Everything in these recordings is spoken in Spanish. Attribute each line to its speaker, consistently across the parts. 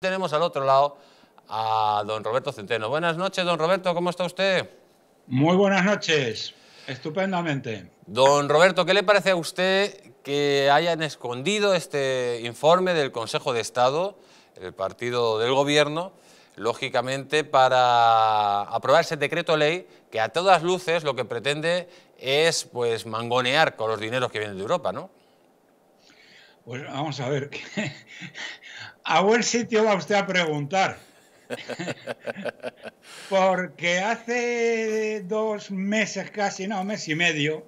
Speaker 1: Tenemos al otro lado a don Roberto Centeno. Buenas noches, don Roberto, ¿cómo está usted?
Speaker 2: Muy buenas noches, estupendamente.
Speaker 1: Don Roberto, ¿qué le parece a usted que hayan escondido este informe del Consejo de Estado, el partido del Gobierno, lógicamente para aprobar ese decreto ley que a todas luces lo que pretende es pues mangonear con los dineros que vienen de Europa,
Speaker 2: ¿no? Pues vamos a ver, a buen sitio va usted a preguntar. Porque hace dos meses casi, no, mes y medio,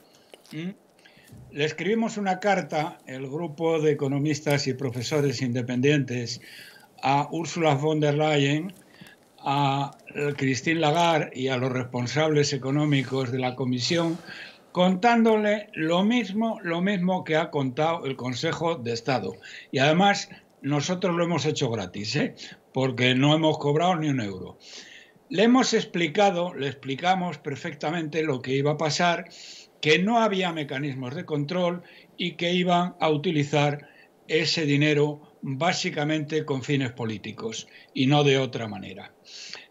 Speaker 2: le escribimos una carta, el grupo de economistas y profesores independientes, a Ursula von der Leyen, a Christine Lagarde y a los responsables económicos de la Comisión, contándole lo mismo, lo mismo que ha contado el Consejo de Estado. Y además nosotros lo hemos hecho gratis, ¿eh? porque no hemos cobrado ni un euro. Le hemos explicado, le explicamos perfectamente lo que iba a pasar, que no había mecanismos de control y que iban a utilizar ese dinero básicamente con fines políticos y no de otra manera.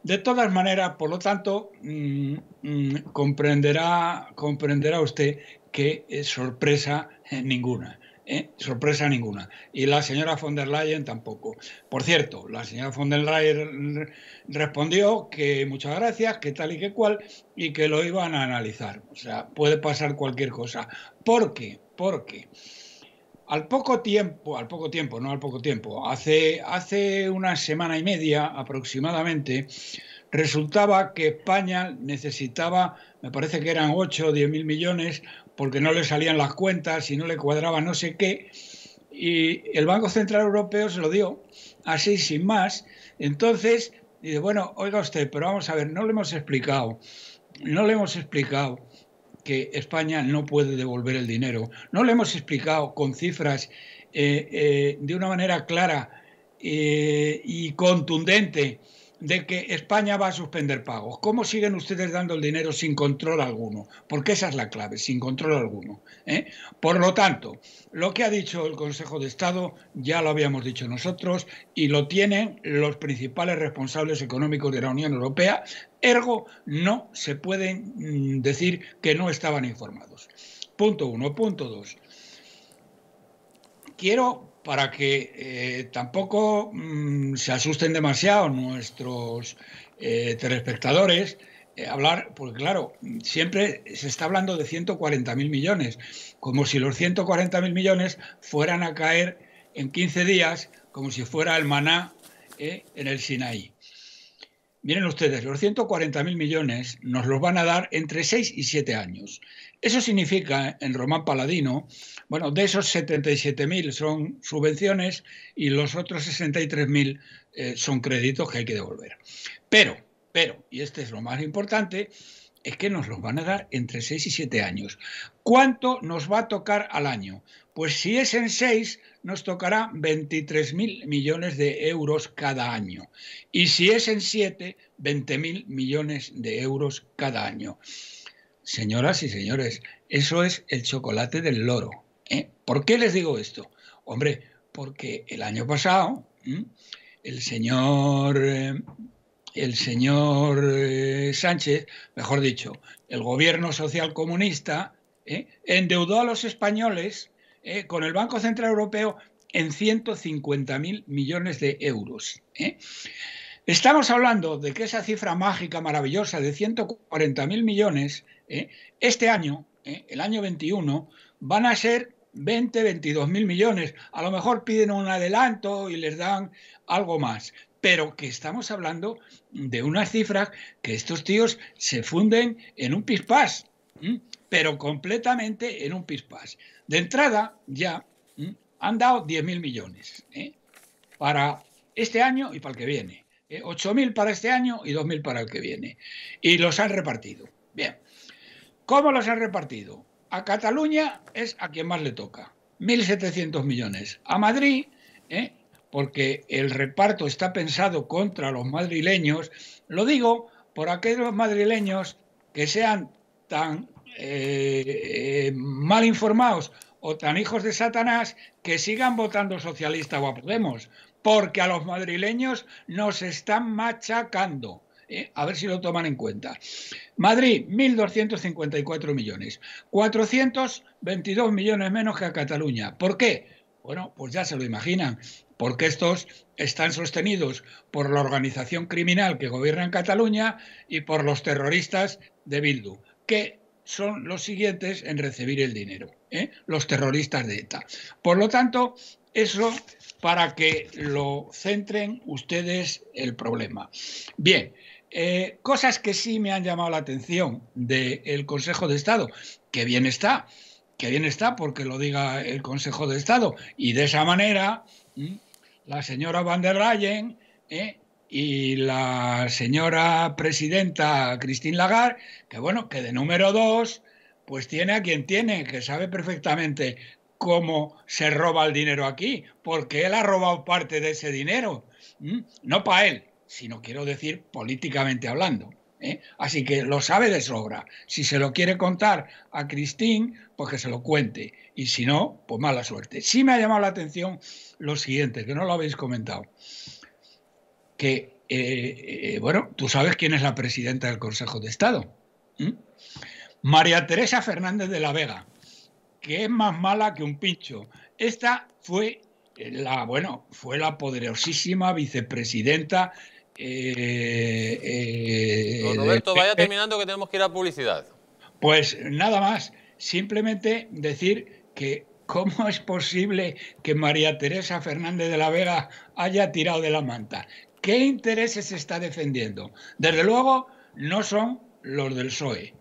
Speaker 2: De todas maneras, por lo tanto, mm, mm, comprenderá, comprenderá usted que es sorpresa ninguna. ¿eh? sorpresa ninguna. Y la señora von der Leyen tampoco. Por cierto, la señora von der Leyen respondió que muchas gracias, que tal y que cual, y que lo iban a analizar. O sea, puede pasar cualquier cosa. ¿Por qué? Porque al poco tiempo, al poco tiempo, no al poco tiempo, hace, hace una semana y media aproximadamente, resultaba que España necesitaba, me parece que eran 8 o 10 mil millones porque no le salían las cuentas y no le cuadraba no sé qué. Y el Banco Central Europeo se lo dio así sin más. Entonces, dice, bueno, oiga usted, pero vamos a ver, no le hemos explicado, no le hemos explicado que España no puede devolver el dinero. No le hemos explicado con cifras eh, eh, de una manera clara eh, y contundente de que España va a suspender pagos. ¿Cómo siguen ustedes dando el dinero sin control alguno? Porque esa es la clave, sin control alguno. ¿eh? Por lo tanto, lo que ha dicho el Consejo de Estado ya lo habíamos dicho nosotros y lo tienen los principales responsables económicos de la Unión Europea, ergo no se pueden mm, decir que no estaban informados. Punto uno. Punto dos. Quiero para que eh, tampoco mm, se asusten demasiado nuestros eh, telespectadores. Eh, hablar, porque claro, siempre se está hablando de 140.000 millones, como si los 140.000 millones fueran a caer en 15 días, como si fuera el maná en el Sinaí. Miren ustedes, los 140.000 millones nos los van a dar entre 6 y 7 años. Eso significa, en Román Paladino, bueno, de esos 77.000 son subvenciones y los otros 63.000 eh, son créditos que hay que devolver. Pero, pero, y este es lo más importante, es que nos los van a dar entre 6 y 7 años. ¿Cuánto nos va a tocar al año? Pues si es en 6, nos tocará 23.000 millones de euros cada año. Y si es en 7, 20.000 millones de euros cada año. Señoras y señores, eso es el chocolate del loro. ¿eh? ¿Por qué les digo esto? Hombre, porque el año pasado el señor, eh, el señor eh, Sánchez, mejor dicho, el gobierno socialcomunista, endeudó a los españoles eh, con el Banco Central Europeo en 150.000 millones de euros. ¿eh? Estamos hablando de que esa cifra mágica maravillosa de 140.000 millones, ¿eh? este año, el año 21, van a ser 20, 22000 mil millones. A lo mejor piden un adelanto y les dan algo más. Pero que estamos hablando de unas cifras que estos tíos se funden en un pispás pero completamente en un pispás. De entrada, ya han dado 10.000 millones ¿eh? para este año y para el que viene. 8.000 ¿eh? para este año y 2.000 para el que viene. Y los han repartido. Bien. ¿Cómo los han repartido? A Cataluña es a quien más le toca. 1.700 millones. A Madrid, ¿eh? porque el reparto está pensado contra los madrileños, lo digo por aquellos madrileños que sean tan eh, eh, mal informados o tan hijos de Satanás que sigan votando socialista o a Podemos, porque a los madrileños nos están machacando. ¿eh? a ver si lo toman en cuenta. Madrid, 1.254 millones. 422 millones menos que a Cataluña. ¿Por qué? Bueno, pues ya se lo imaginan, porque estos están sostenidos por la organización criminal que gobierna en Cataluña y por los terroristas de Bildu que son los siguientes en recibir el dinero, ¿eh? los terroristas de ETA. Por lo tanto, eso para que lo centren ustedes el problema. Bien, eh, cosas que sí me han llamado la atención del Consejo de Estado, que bien está, que bien está porque lo diga el Consejo de Estado, y de esa manera la señora van der Leyen ¿eh? y la señora presidenta Cristín Lagar que bueno, que de número dos, pues tiene a quien tiene, que sabe perfectamente cómo se roba el dinero aquí, porque él ha robado parte de ese dinero, no para él, sino quiero decir políticamente hablando. ¿eh? Así que lo sabe de sobra. Si se lo quiere contar a Cristín, pues que se lo cuente. Y si no, pues mala suerte. Sí me ha llamado la atención lo siguiente, que no lo habéis comentado que, eh, eh, bueno, tú sabes quién es la presidenta del Consejo de Estado. María Teresa Fernández de la Vega, que es más mala que un pincho. Esta fue eh, la, bueno, fue la poderosísima vicepresidenta. Roberto, vaya
Speaker 1: terminando que tenemos que ir a
Speaker 2: publicidad. Pues nada más, simplemente decir que ¿cómo es posible que María Teresa Fernández de la Vega haya tirado de la manta? ¿Qué intereses está defendiendo? Desde luego, no son los del PSOE.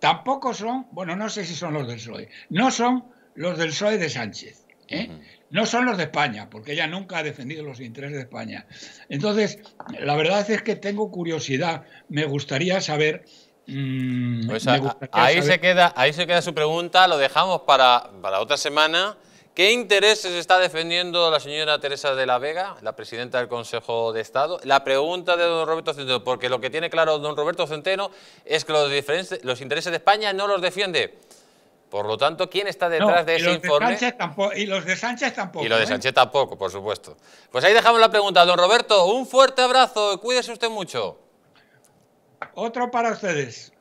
Speaker 2: Tampoco son, bueno, no sé si son los del PSOE, no son los del PSOE de Sánchez. ¿eh? No son los de España, porque ella nunca ha defendido los intereses de España. Entonces, la verdad es que tengo curiosidad. Me gustaría saber mm, pues ahí, se
Speaker 1: queda, ahí se queda su pregunta, lo dejamos para, para otra semana ¿Qué intereses está defendiendo la señora Teresa de la Vega, la presidenta del Consejo de Estado? La pregunta de don Roberto Centeno, porque lo que tiene claro don Roberto Centeno es que los, intereses de España no los defiende. Por lo tanto, ¿quién está detrás de ese informe?
Speaker 2: y los de Sánchez tampoco. Y los de ¿eh? Sánchez tampoco, por
Speaker 1: supuesto. Pues ahí dejamos la pregunta. Don Roberto, un
Speaker 2: fuerte abrazo. Cuídese usted mucho. Otro para ustedes.